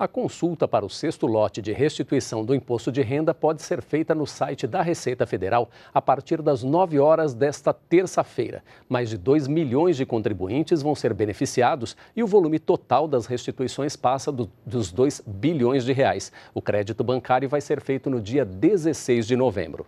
A consulta para o sexto lote de restituição do imposto de renda pode ser feita no site da Receita Federal a partir das 9 horas desta terça-feira. Mais de 2 milhões de contribuintes vão ser beneficiados e o volume total das restituições passa do, dos 2 bilhões de reais. O crédito bancário vai ser feito no dia 16 de novembro.